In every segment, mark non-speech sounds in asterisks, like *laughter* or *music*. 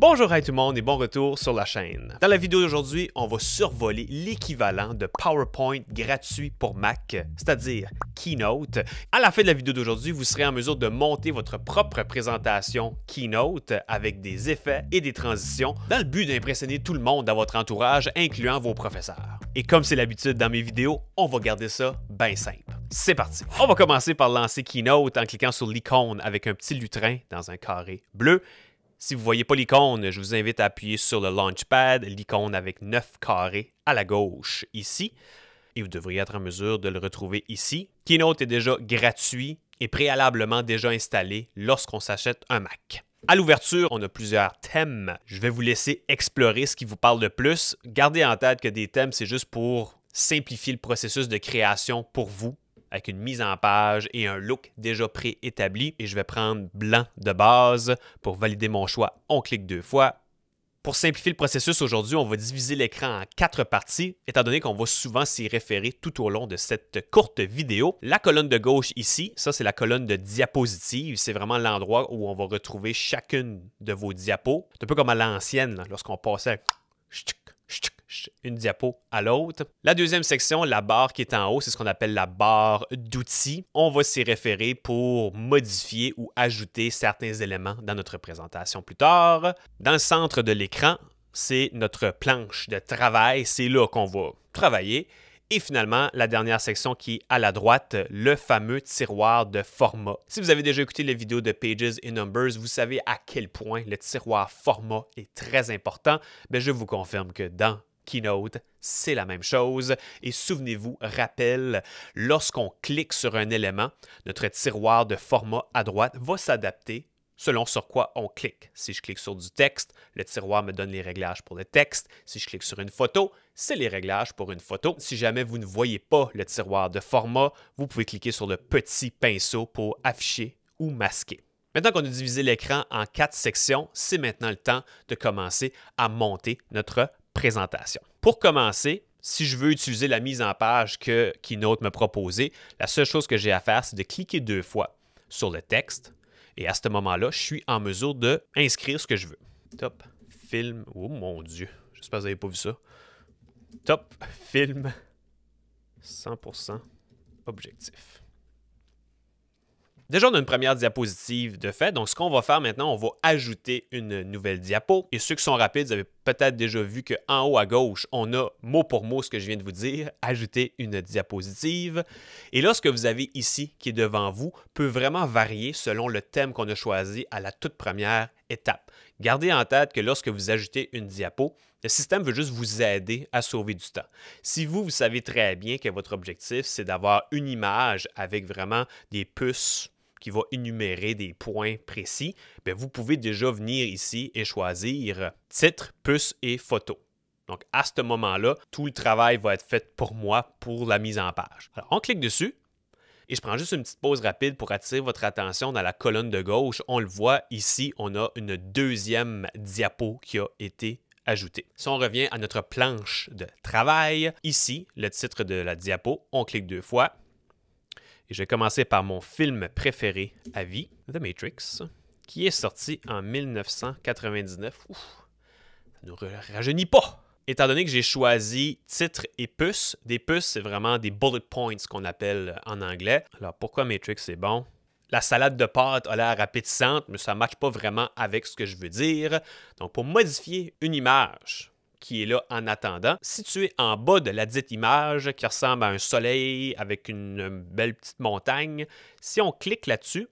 Bonjour à tout le monde et bon retour sur la chaîne. Dans la vidéo d'aujourd'hui, on va survoler l'équivalent de PowerPoint gratuit pour Mac, c'est-à-dire Keynote. À la fin de la vidéo d'aujourd'hui, vous serez en mesure de monter votre propre présentation Keynote avec des effets et des transitions dans le but d'impressionner tout le monde dans votre entourage, incluant vos professeurs. Et comme c'est l'habitude dans mes vidéos, on va garder ça bien simple. C'est parti. On va commencer par lancer Keynote en cliquant sur l'icône avec un petit lutrin dans un carré bleu si vous ne voyez pas l'icône, je vous invite à appuyer sur le Launchpad, l'icône avec 9 carrés à la gauche ici, et vous devriez être en mesure de le retrouver ici. Keynote est déjà gratuit et préalablement déjà installé lorsqu'on s'achète un Mac. À l'ouverture, on a plusieurs thèmes. Je vais vous laisser explorer ce qui vous parle de plus. Gardez en tête que des thèmes, c'est juste pour simplifier le processus de création pour vous avec une mise en page et un look déjà préétabli. Et je vais prendre blanc de base pour valider mon choix. On clique deux fois. Pour simplifier le processus aujourd'hui, on va diviser l'écran en quatre parties, étant donné qu'on va souvent s'y référer tout au long de cette courte vidéo. La colonne de gauche ici, ça c'est la colonne de diapositives, c'est vraiment l'endroit où on va retrouver chacune de vos diapos. C'est un peu comme à l'ancienne, lorsqu'on passait une diapo à l'autre. La deuxième section, la barre qui est en haut, c'est ce qu'on appelle la barre d'outils. On va s'y référer pour modifier ou ajouter certains éléments dans notre présentation plus tard. Dans le centre de l'écran, c'est notre planche de travail. C'est là qu'on va travailler. Et finalement, la dernière section qui est à la droite, le fameux tiroir de format. Si vous avez déjà écouté les vidéos de Pages et Numbers, vous savez à quel point le tiroir format est très important. Mais ben, je vous confirme que dans Keynote, c'est la même chose. Et souvenez-vous, rappel, lorsqu'on clique sur un élément, notre tiroir de format à droite va s'adapter selon sur quoi on clique. Si je clique sur du texte, le tiroir me donne les réglages pour le texte. Si je clique sur une photo, c'est les réglages pour une photo. Si jamais vous ne voyez pas le tiroir de format, vous pouvez cliquer sur le petit pinceau pour afficher ou masquer. Maintenant qu'on a divisé l'écran en quatre sections, c'est maintenant le temps de commencer à monter notre présentation. Pour commencer, si je veux utiliser la mise en page que Keynote me proposait, la seule chose que j'ai à faire, c'est de cliquer deux fois sur le texte. Et à ce moment-là, je suis en mesure de inscrire ce que je veux. Top, film. Oh mon Dieu, j'espère que vous n'avez pas vu ça. Top, film. 100% objectif. Déjà, on a une première diapositive de fait. Donc, ce qu'on va faire maintenant, on va ajouter une nouvelle diapo. Et ceux qui sont rapides, vous avez peut-être déjà vu qu'en haut à gauche, on a mot pour mot ce que je viens de vous dire, ajouter une diapositive. Et là, ce que vous avez ici qui est devant vous peut vraiment varier selon le thème qu'on a choisi à la toute première étape. Gardez en tête que lorsque vous ajoutez une diapo, le système veut juste vous aider à sauver du temps. Si vous, vous savez très bien que votre objectif, c'est d'avoir une image avec vraiment des puces qui va énumérer des points précis, ben, vous pouvez déjà venir ici et choisir titre, puce et photo. Donc, à ce moment-là, tout le travail va être fait pour moi pour la mise en page. Alors, on clique dessus et je prends juste une petite pause rapide pour attirer votre attention dans la colonne de gauche. On le voit ici, on a une deuxième diapo qui a été ajoutée. Si on revient à notre planche de travail, ici, le titre de la diapo, on clique deux fois et je vais commencer par mon film préféré à vie, The Matrix, qui est sorti en 1999. Ouf, ça ne nous rajeunit pas! Étant donné que j'ai choisi titre et puce, des puces, c'est vraiment des bullet points qu'on appelle en anglais. Alors pourquoi Matrix est bon? La salade de pâtes a l'air appétissante, mais ça ne marche pas vraiment avec ce que je veux dire. Donc pour modifier une image, qui est là en attendant, situé en bas de la dite image qui ressemble à un soleil avec une belle petite montagne. Si on clique là-dessus,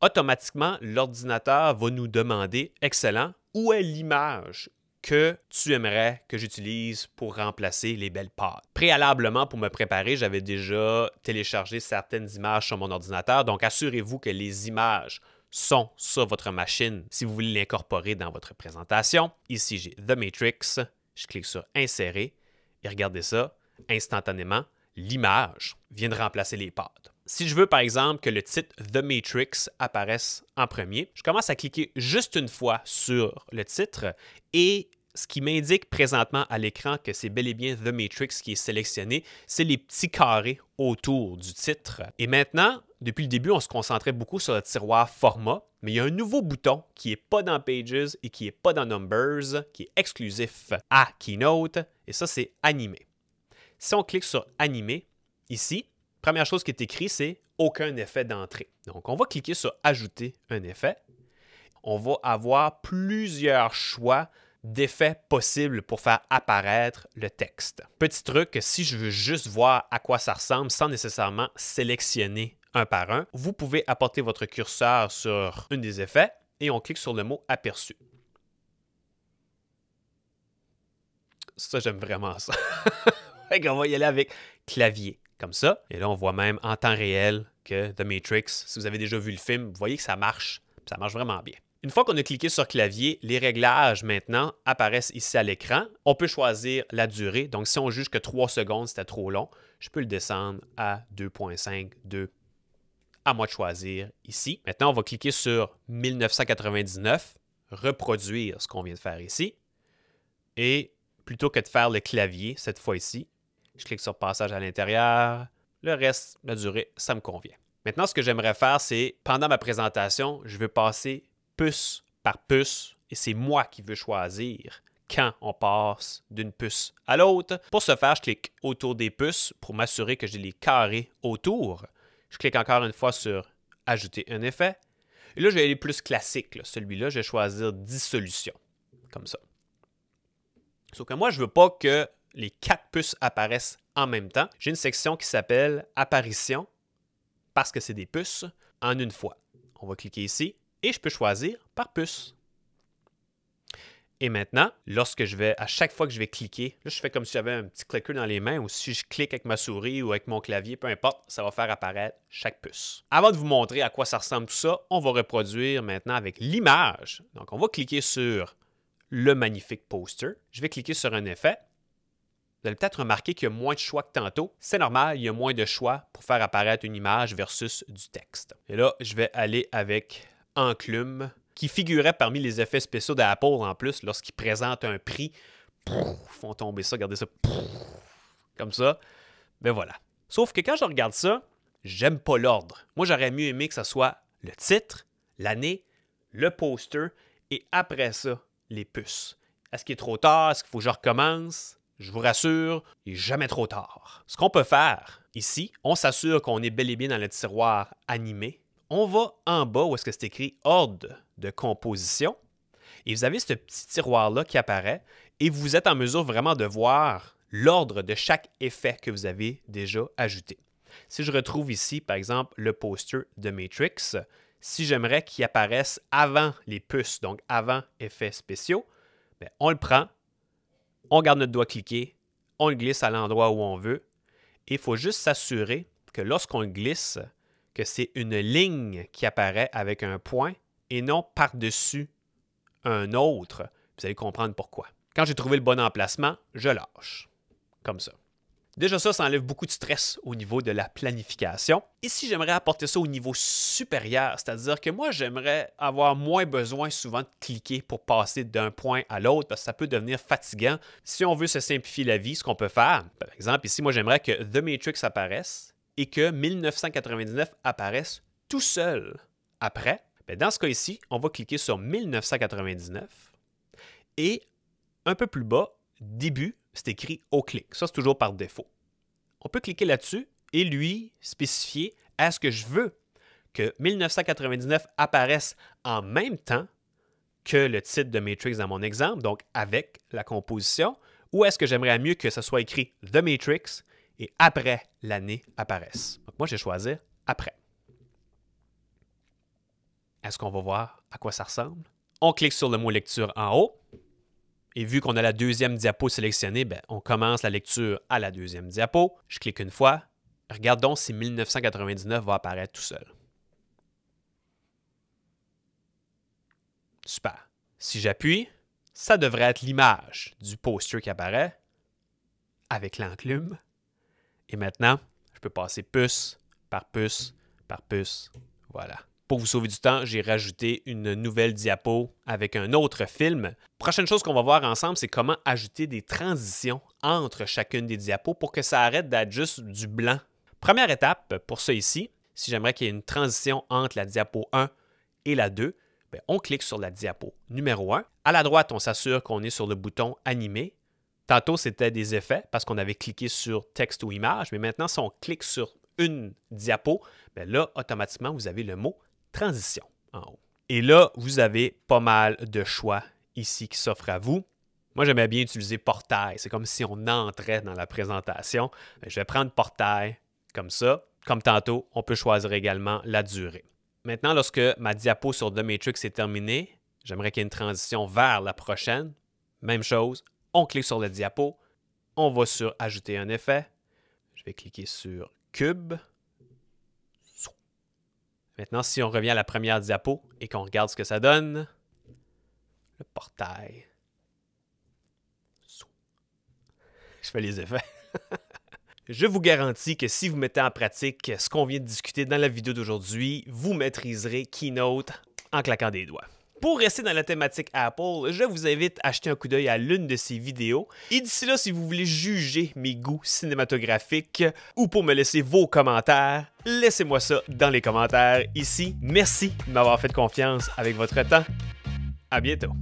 automatiquement, l'ordinateur va nous demander, excellent, où est l'image que tu aimerais que j'utilise pour remplacer les belles pâtes. Préalablement, pour me préparer, j'avais déjà téléchargé certaines images sur mon ordinateur, donc assurez-vous que les images sont sur votre machine si vous voulez l'incorporer dans votre présentation. Ici, j'ai The Matrix. Je clique sur Insérer et regardez ça. Instantanément, l'image vient de remplacer les pads. Si je veux, par exemple, que le titre The Matrix apparaisse en premier, je commence à cliquer juste une fois sur le titre et ce qui m'indique présentement à l'écran que c'est bel et bien The Matrix qui est sélectionné, c'est les petits carrés autour du titre. Et maintenant, depuis le début, on se concentrait beaucoup sur le tiroir format, mais il y a un nouveau bouton qui n'est pas dans Pages et qui n'est pas dans Numbers, qui est exclusif à Keynote, et ça c'est Animé. Si on clique sur Animé, ici, première chose qui est écrite, c'est aucun effet d'entrée. Donc on va cliquer sur Ajouter un effet. On va avoir plusieurs choix d'effets possibles pour faire apparaître le texte. Petit truc, si je veux juste voir à quoi ça ressemble sans nécessairement sélectionner un par un, vous pouvez apporter votre curseur sur une des effets et on clique sur le mot aperçu. Ça, j'aime vraiment ça. *laughs* on va y aller avec clavier, comme ça. Et là, on voit même en temps réel que The Matrix, si vous avez déjà vu le film, vous voyez que ça marche, ça marche vraiment bien. Une fois qu'on a cliqué sur clavier, les réglages maintenant apparaissent ici à l'écran. On peut choisir la durée. Donc, si on juge que 3 secondes, c'était trop long, je peux le descendre à 2.5, 2. À moi de choisir ici. Maintenant, on va cliquer sur 1999, reproduire ce qu'on vient de faire ici. Et plutôt que de faire le clavier, cette fois-ci, je clique sur passage à l'intérieur. Le reste, la durée, ça me convient. Maintenant, ce que j'aimerais faire, c'est pendant ma présentation, je veux passer puce par puce et c'est moi qui veux choisir quand on passe d'une puce à l'autre. Pour ce faire, je clique autour des puces pour m'assurer que j'ai les carrés autour. Je clique encore une fois sur Ajouter un effet. Et là, je vais aller plus classique. Celui-là, je vais choisir Dissolution. Comme ça. Sauf que moi, je ne veux pas que les quatre puces apparaissent en même temps. J'ai une section qui s'appelle Apparition parce que c'est des puces en une fois. On va cliquer ici et je peux choisir par puce. Et maintenant, lorsque je vais, à chaque fois que je vais cliquer, je fais comme si j'avais un petit clicker dans les mains ou si je clique avec ma souris ou avec mon clavier, peu importe, ça va faire apparaître chaque puce. Avant de vous montrer à quoi ça ressemble tout ça, on va reproduire maintenant avec l'image. Donc, on va cliquer sur le magnifique poster. Je vais cliquer sur un effet. Vous allez peut-être remarquer qu'il y a moins de choix que tantôt. C'est normal, il y a moins de choix pour faire apparaître une image versus du texte. Et là, je vais aller avec enclume, qui figurait parmi les effets spéciaux d'Apple en plus lorsqu'ils présentent un prix. font tomber ça, regardez ça. Comme ça. Mais ben voilà. Sauf que quand je regarde ça, j'aime pas l'ordre. Moi, j'aurais mieux aimé que ça soit le titre, l'année, le poster et après ça, les puces. Est-ce qu'il est trop tard? Est-ce qu'il faut que je recommence? Je vous rassure, il n'est jamais trop tard. Ce qu'on peut faire ici, on s'assure qu'on est bel et bien dans le tiroir animé on va en bas où est-ce que c'est écrit ordre de composition. Et vous avez ce petit tiroir-là qui apparaît et vous êtes en mesure vraiment de voir l'ordre de chaque effet que vous avez déjà ajouté. Si je retrouve ici, par exemple, le poster de Matrix, si j'aimerais qu'il apparaisse avant les puces, donc avant effets spéciaux, ben, on le prend, on garde notre doigt cliqué, on le glisse à l'endroit où on veut. Et il faut juste s'assurer que lorsqu'on le glisse, que c'est une ligne qui apparaît avec un point et non par-dessus un autre. Vous allez comprendre pourquoi. Quand j'ai trouvé le bon emplacement, je lâche. Comme ça. Déjà ça, ça enlève beaucoup de stress au niveau de la planification. Ici, j'aimerais apporter ça au niveau supérieur, c'est-à-dire que moi, j'aimerais avoir moins besoin souvent de cliquer pour passer d'un point à l'autre, parce que ça peut devenir fatigant. Si on veut se simplifier la vie, ce qu'on peut faire, par exemple, ici, moi, j'aimerais que The Matrix apparaisse, et que 1999 apparaisse tout seul après, ben, dans ce cas ici, on va cliquer sur 1999 et un peu plus bas, début, c'est écrit au clic. Ça, c'est toujours par défaut. On peut cliquer là-dessus et lui spécifier est-ce que je veux que 1999 apparaisse en même temps que le titre de Matrix dans mon exemple, donc avec la composition, ou est-ce que j'aimerais mieux que ce soit écrit The Matrix et après l'année apparaissent. Donc moi, j'ai choisi après. Est-ce qu'on va voir à quoi ça ressemble? On clique sur le mot lecture en haut. Et vu qu'on a la deuxième diapo sélectionnée, ben, on commence la lecture à la deuxième diapo. Je clique une fois. Regardons si 1999 va apparaître tout seul. Super. Si j'appuie, ça devrait être l'image du poster qui apparaît avec l'enclume et maintenant, je peux passer puce par puce par puce. Voilà. Pour vous sauver du temps, j'ai rajouté une nouvelle diapo avec un autre film. Prochaine chose qu'on va voir ensemble, c'est comment ajouter des transitions entre chacune des diapos pour que ça arrête d'être juste du blanc. Première étape pour ça ici, si j'aimerais qu'il y ait une transition entre la diapo 1 et la 2, ben, on clique sur la diapo numéro 1. À la droite, on s'assure qu'on est sur le bouton Animer. Tantôt, c'était des effets parce qu'on avait cliqué sur texte ou image, mais maintenant, si on clique sur une diapo, ben là, automatiquement, vous avez le mot transition en haut. Et là, vous avez pas mal de choix ici qui s'offrent à vous. Moi, j'aimais bien utiliser portail. C'est comme si on entrait dans la présentation. Ben, je vais prendre portail comme ça. Comme tantôt, on peut choisir également la durée. Maintenant, lorsque ma diapo sur The Matrix est terminée, j'aimerais qu'il y ait une transition vers la prochaine. Même chose, on clique sur la diapo. On va sur Ajouter un effet. Je vais cliquer sur Cube. Maintenant, si on revient à la première diapo et qu'on regarde ce que ça donne, le portail. Je fais les effets. *laughs* Je vous garantis que si vous mettez en pratique ce qu'on vient de discuter dans la vidéo d'aujourd'hui, vous maîtriserez Keynote en claquant des doigts. Pour rester dans la thématique Apple, je vous invite à acheter un coup d'œil à l'une de ces vidéos. Et d'ici là, si vous voulez juger mes goûts cinématographiques ou pour me laisser vos commentaires, laissez-moi ça dans les commentaires ici. Merci de m'avoir fait confiance avec votre temps. À bientôt.